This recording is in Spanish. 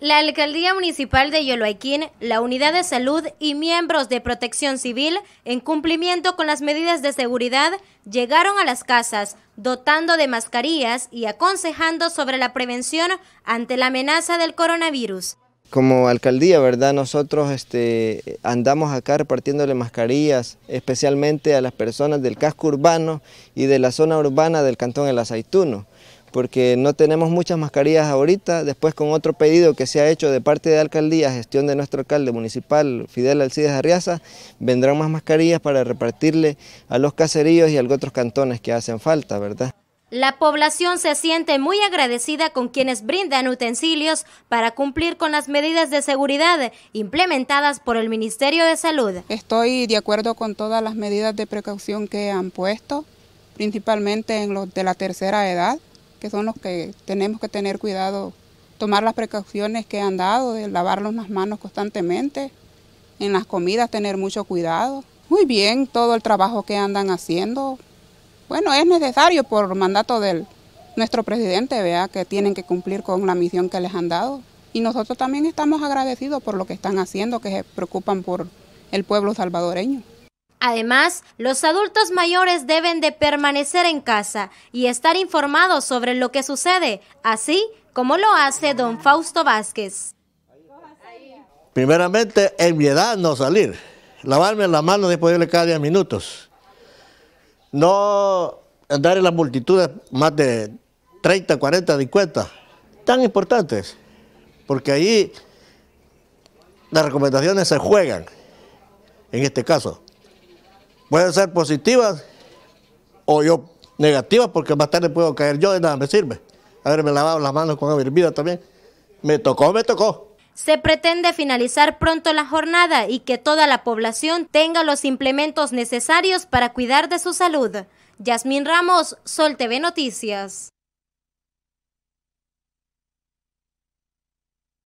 La Alcaldía Municipal de Yoloaquín, la Unidad de Salud y miembros de Protección Civil, en cumplimiento con las medidas de seguridad, llegaron a las casas, dotando de mascarillas y aconsejando sobre la prevención ante la amenaza del coronavirus. Como alcaldía, ¿verdad? Nosotros este, andamos acá repartiéndole mascarillas, especialmente a las personas del casco urbano y de la zona urbana del Cantón El Aceituno porque no tenemos muchas mascarillas ahorita. Después con otro pedido que se ha hecho de parte de la alcaldía, gestión de nuestro alcalde municipal, Fidel Alcides Arriaza, vendrán más mascarillas para repartirle a los caseríos y a otros cantones que hacen falta, ¿verdad? La población se siente muy agradecida con quienes brindan utensilios para cumplir con las medidas de seguridad implementadas por el Ministerio de Salud. Estoy de acuerdo con todas las medidas de precaución que han puesto, principalmente en los de la tercera edad que son los que tenemos que tener cuidado, tomar las precauciones que han dado, de lavarnos las manos constantemente, en las comidas tener mucho cuidado. Muy bien, todo el trabajo que andan haciendo. Bueno, es necesario por mandato de nuestro presidente, vea que tienen que cumplir con la misión que les han dado. Y nosotros también estamos agradecidos por lo que están haciendo, que se preocupan por el pueblo salvadoreño. Además, los adultos mayores deben de permanecer en casa y estar informados sobre lo que sucede, así como lo hace don Fausto Vázquez. Primeramente, en mi edad no salir, lavarme las manos después de cada 10 minutos, no andar en las multitudes más de 30, 40, 50, tan importantes, porque ahí las recomendaciones se juegan, en este caso. Pueden ser positivas o yo negativas, porque más tarde puedo caer yo, de nada me sirve. A ver, me lavado las manos con agua hervida también. Me tocó, me tocó. Se pretende finalizar pronto la jornada y que toda la población tenga los implementos necesarios para cuidar de su salud. Yasmín Ramos, Sol TV Noticias.